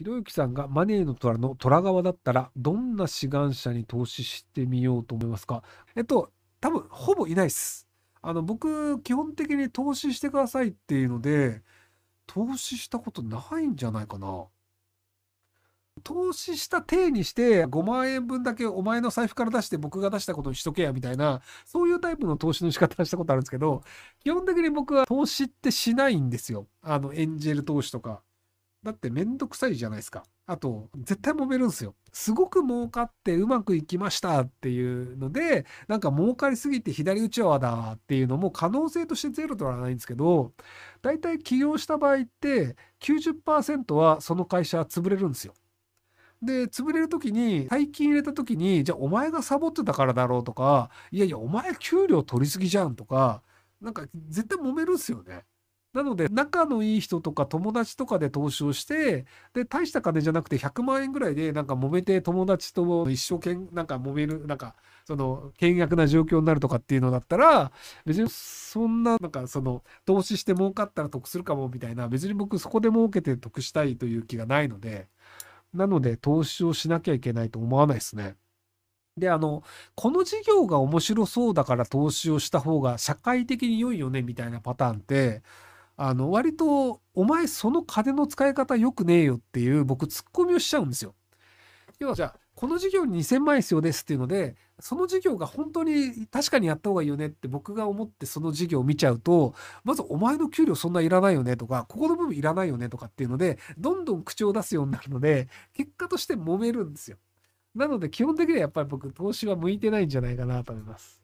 ひろゆきさんがマネーの虎の虎側だったら、どんな志願者に投資してみようと思いますかえっと、多分、ほぼいないっす。あの、僕、基本的に投資してくださいっていうので、投資したことないんじゃないかな。投資した体にして5万円分だけお前の財布から出して僕が出したことにしとけやみたいなそういうタイプの投資の仕方したことあるんですけど基本的に僕は投資ってしないんですよあのエンジェル投資とかだってめんどくさいじゃないですか。あと、絶対揉めるんですよ。すごく儲かってうまくいきましたっていうので、なんか儲かりすぎて左打ち泡だっていうのも可能性としてゼロではないんですけど、大体起業した場合って90%はその会社潰れるんですよ。で、潰れる時に、大金入れた時に、じゃあお前がサボってたからだろうとか、いやいやお前給料取りすぎじゃんとか、なんか絶対揉めるんですよね。なので、仲のいい人とか友達とかで投資をして、で、大した金じゃなくて100万円ぐらいで、なんか揉めて友達と一生懸、なんか揉める、なんか、その、険悪な状況になるとかっていうのだったら、別にそんな、なんかその、投資して儲かったら得するかもみたいな、別に僕そこで儲けて得したいという気がないので、なので、投資をしなきゃいけないと思わないですね。で、あの、この事業が面白そうだから投資をした方が社会的に良いよね、みたいなパターンって、あの、割と、お前その金の使い方良くねえよっていう僕ツッコミをしちゃうんですよ。要はじゃあ、この事業に2000万必要ですっていうので、その事業が本当に確かにやった方がいいよねって僕が思ってその事業を見ちゃうと、まずお前の給料そんないらないよねとか、ここの部分いらないよねとかっていうので、どんどん口を出すようになるので、結果として揉めるんですよ。なので基本的にはやっぱり僕投資は向いてないんじゃないかなと思います。